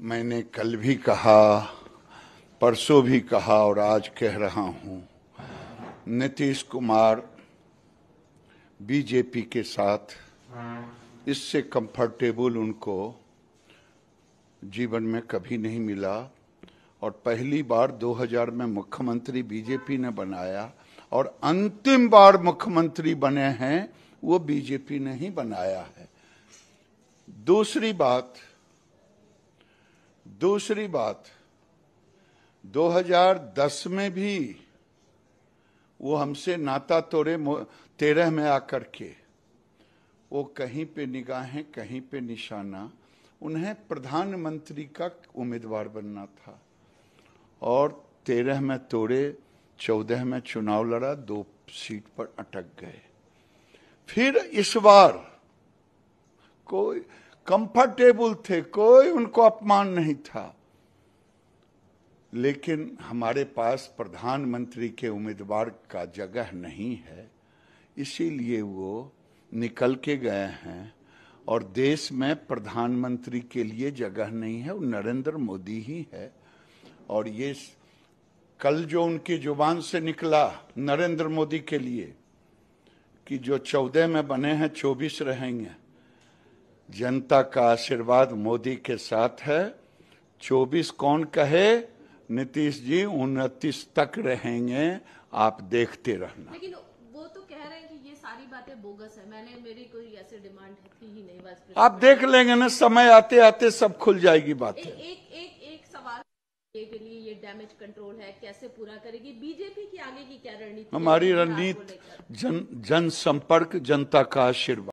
मैंने कल भी कहा परसों भी कहा और आज कह रहा हूं नीतीश कुमार बीजेपी के साथ इससे कंफर्टेबल उनको जीवन में कभी नहीं मिला और पहली बार 2000 में मुख्यमंत्री बीजेपी ने बनाया और अंतिम बार मुख्यमंत्री बने हैं वो बीजेपी ने ही बनाया है दूसरी बात दूसरी बात 2010 में भी वो हमसे नाता तोड़े तेरह में आकर के वो कहीं पे निगाहें कहीं पे निशाना उन्हें प्रधानमंत्री का उम्मीदवार बनना था और तेरह में तोड़े चौदह में चुनाव लड़ा दो सीट पर अटक गए फिर इस बार कोई कंफर्टेबल थे कोई उनको अपमान नहीं था लेकिन हमारे पास प्रधानमंत्री के उम्मीदवार का जगह नहीं है इसीलिए वो निकल के गए हैं और देश में प्रधानमंत्री के लिए जगह नहीं है वो नरेंद्र मोदी ही है और ये कल जो उनकी जुबान से निकला नरेंद्र मोदी के लिए कि जो चौदह में बने हैं चौबीस रहेंगे जनता का आशीर्वाद मोदी के साथ है 24 कौन कहे नीतीश जी उनतीस तक रहेंगे आप देखते रहना लेकिन वो तो कह रहे हैं कि ये सारी बातें बोगस है मैंने मेरी कोई ऐसे डिमांड थी ही नहीं बस आप देख लेंगे ना समय आते आते सब खुल जाएगी बात एक, एक, एक, एक सवाल के लिए ये डैमेज कंट्रोल है कैसे पूरा करेगी बीजेपी की आगे की क्या रणनीति हमारी रणनीति जन जनसंपर्क जनता का आशीर्वाद